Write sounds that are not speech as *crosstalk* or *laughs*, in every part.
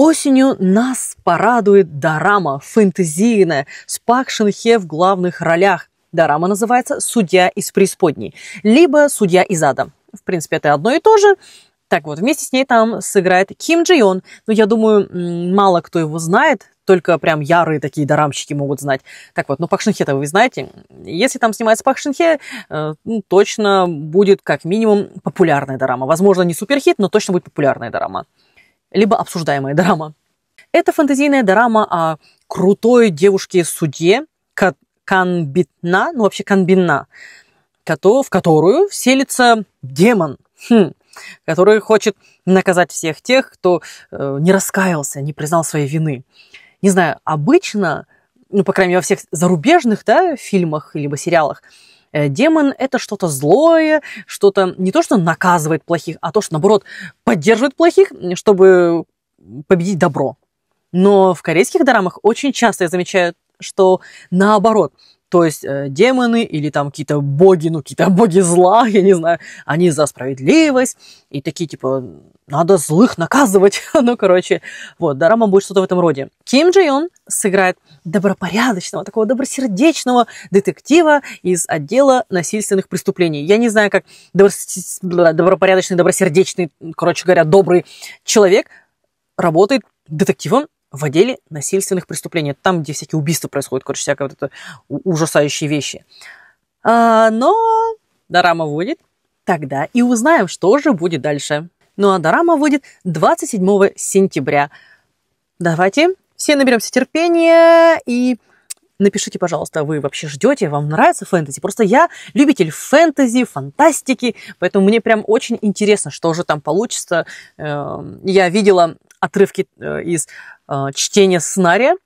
Осенью нас порадует дорама, фэнтезийная, с Пак Шин Хе в главных ролях. Дорама называется «Судья из преисподней», либо «Судья из ада». В принципе, это одно и то же. Так вот, вместе с ней там сыграет Ким Джи Йон. Ну, я думаю, мало кто его знает, только прям ярые такие дорамщики могут знать. Так вот, ну Пак Шин Хе, то вы знаете. Если там снимается Пак Шинхе, э, ну, точно будет как минимум популярная дорама. Возможно, не суперхит, но точно будет популярная дорама либо обсуждаемая драма. Это фэнтезийная драма о крутой девушке-судье Канбитна, ну вообще Канбинна, в которую селится демон, хм, который хочет наказать всех тех, кто э, не раскаялся, не признал своей вины. Не знаю, обычно, ну, по крайней мере, во всех зарубежных да, фильмах либо сериалах, Э, демон – это что-то злое, что-то не то, что наказывает плохих, а то, что, наоборот, поддерживает плохих, чтобы победить добро. Но в корейских дорамах очень часто я замечаю, что наоборот, то есть э, демоны или там какие-то боги, ну какие-то *laughs* боги зла, я не знаю, они за справедливость и такие типа надо злых наказывать, *laughs* ну короче, вот дорама будет что-то в этом роде. Ким Джи Йон сыграет добропорядочного, такого добросердечного детектива из отдела насильственных преступлений. Я не знаю, как добропорядочный, добросердечный, короче говоря, добрый человек работает детективом в отделе насильственных преступлений. там, где всякие убийства происходят, короче, всякие вот это ужасающие вещи. А, но Дорама вводит тогда и узнаем, что же будет дальше. Ну а Дорама вводит 27 сентября. Давайте все наберемся терпения и напишите, пожалуйста, вы вообще ждете, вам нравится фэнтези? Просто я любитель фэнтези, фантастики, поэтому мне прям очень интересно, что же там получится. Эм, я видела отрывки э, из э, чтения сценария.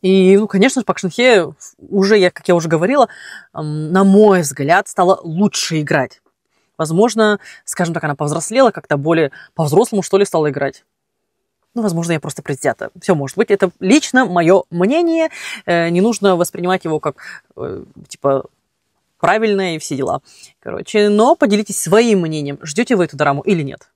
И, ну, конечно же, Пак Шанхе уже, я, как я уже говорила, на мой взгляд, стала лучше играть. Возможно, скажем так, она повзрослела, как-то более по-взрослому, что ли, стала играть. Ну, возможно, я просто предвзята. Все может быть. Это лично мое мнение. Э, не нужно воспринимать его как, типа, правильное и все дела. Короче, но поделитесь своим мнением. Ждете вы эту драму или нет?